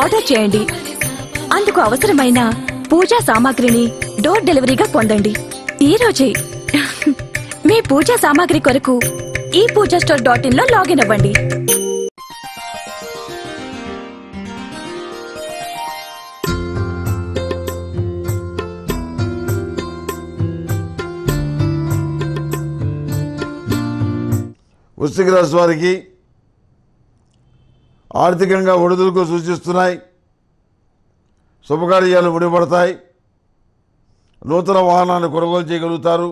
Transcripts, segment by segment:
order చేయండి అందుకు అవసరమైన పూజా సామాగ్రిని డోర్ డెలివరీగా పొందండి ఈ రోజే మీ పూజా సామాగ్రి కొరకు ఈ పూజా స్టోర్ డాట్ ఇన్ లో లాగిన్ అవ్వండి వృశ్చిక వారికి ఆర్థికంగా ఒడిదుడుకు సూచిస్తున్నాయి శుభకార్యాలు ముడిపడతాయి నూతన వాహనాలు కొనుగోలు చేయగలుగుతారు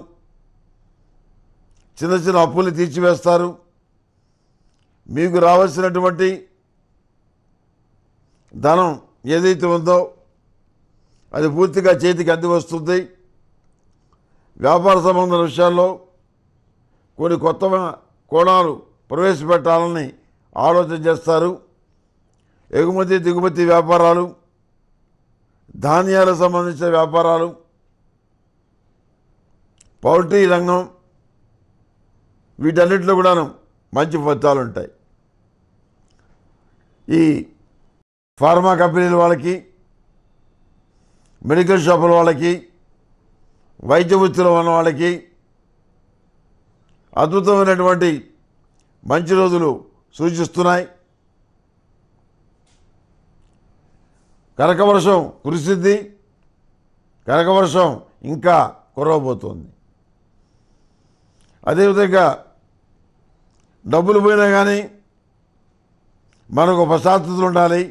చిన్న చిన్న అప్పుల్ని తీర్చివేస్తారు మీకు రావాల్సినటువంటి ధనం ఏదైతే ఉందో అది పూర్తిగా చేతికి అంది వస్తుంది వ్యాపార సంబంధ విషయాల్లో కొన్ని కొత్త కోణాలు ప్రవేశపెట్టాలని ఆలోచన చేస్తారు ఎగుమతి దిగుమతి వ్యాపారాలు ధాన్యాలకు సంబంధించిన వ్యాపారాలు పౌల్ట్రీ రంగం వీటన్నిటిలో కూడాను మంచి ఫలితాలు ఉంటాయి ఈ ఫార్మా కంపెనీల వాళ్ళకి మెడికల్ షాపుల వాళ్ళకి వైద్య వృత్తులు ఉన్న వాళ్ళకి అద్భుతమైనటువంటి మంచి రోజులు సూచిస్తున్నాయి కనకవర్షం కురిసిద్ది కనకవర్షం ఇంకా కురవబోతోంది అదేవిధంగా డబ్బులు పోయినా కానీ మనకు పశ్చాత్తలు ఉండాలి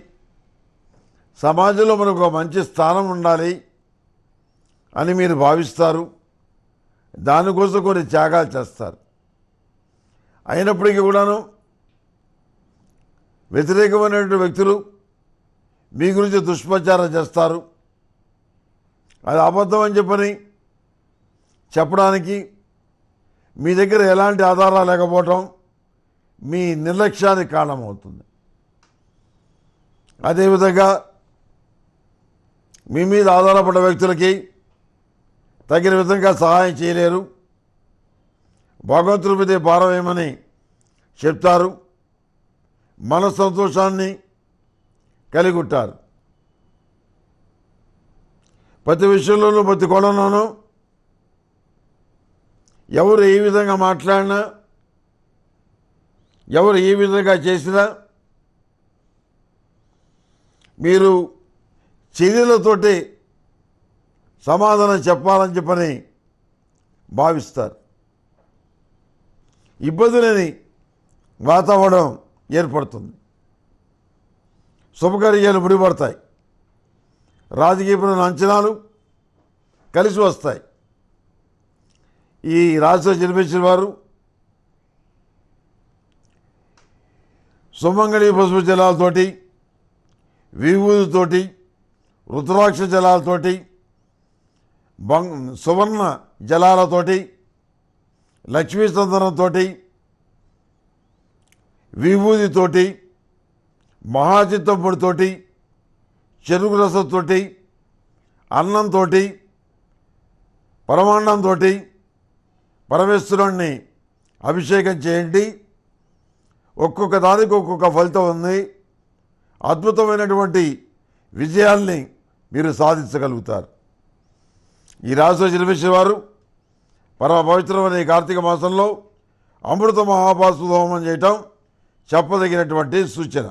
సమాజంలో మనకు మంచి స్థానం ఉండాలి అని మీరు భావిస్తారు దానికోసం కొన్ని త్యాగాలు చేస్తారు అయినప్పటికీ కూడాను వ్యతిరేకమైనటువంటి వ్యక్తులు మీ గురించి దుష్ప్రచారం చేస్తారు అది అబద్ధం అని చెప్పని చెప్పడానికి మీ దగ్గర ఎలాంటి ఆధారాలు లేకపోవటం మీ నిర్లక్ష్యానికి కారణమవుతుంది అదేవిధంగా మీ మీద ఆధారపడ్డ వ్యక్తులకి తగిన విధంగా సహాయం చేయలేరు భగవంతుడి మీద భారమేమని చెప్తారు మన సంతోషాన్ని కలిగి ఉంటారు ప్రతి విషయంలోనూ ప్రతి కోణంలోనూ ఎవరు ఏ విధంగా మాట్లాడినా ఎవరు ఏ విధంగా చేసినా మీరు చర్యలతోటి సమాధానం చెప్పాలని చెప్పని భావిస్తారు ఇబ్బందులని వాతావరణం ఏర్పడుతుంది శుభకార్యాలు ముడిపడతాయి రాజకీయపరమైన అంచనాలు కలిసి వస్తాయి ఈ రాశిలో జన్మించిన వారు సుమంగళి పసుపు జలాలతోటి విభూతితోటి రుద్రాక్ష జలాలతోటి బంగ్ సువర్ణ జలాలతోటి లక్ష్మీ సంతనంతో విభూతితోటి మహాచిత్తం చెరుకు రసంతో అన్నంతో పరమాన్నంతో పరమేశ్వరుణ్ణి అభిషేకం చేయండి ఒక్కొక్క దానికి ఒక్కొక్క ఫలితం ఉంది అద్భుతమైనటువంటి విజయాల్ని మీరు సాధించగలుగుతారు ఈ రాశి జన్మించిన వారు పరమ పవిత్రమైన కార్తీక మాసంలో అమృత మహాపాసు హోమం చేయటం చెప్పదగినటువంటి సూచన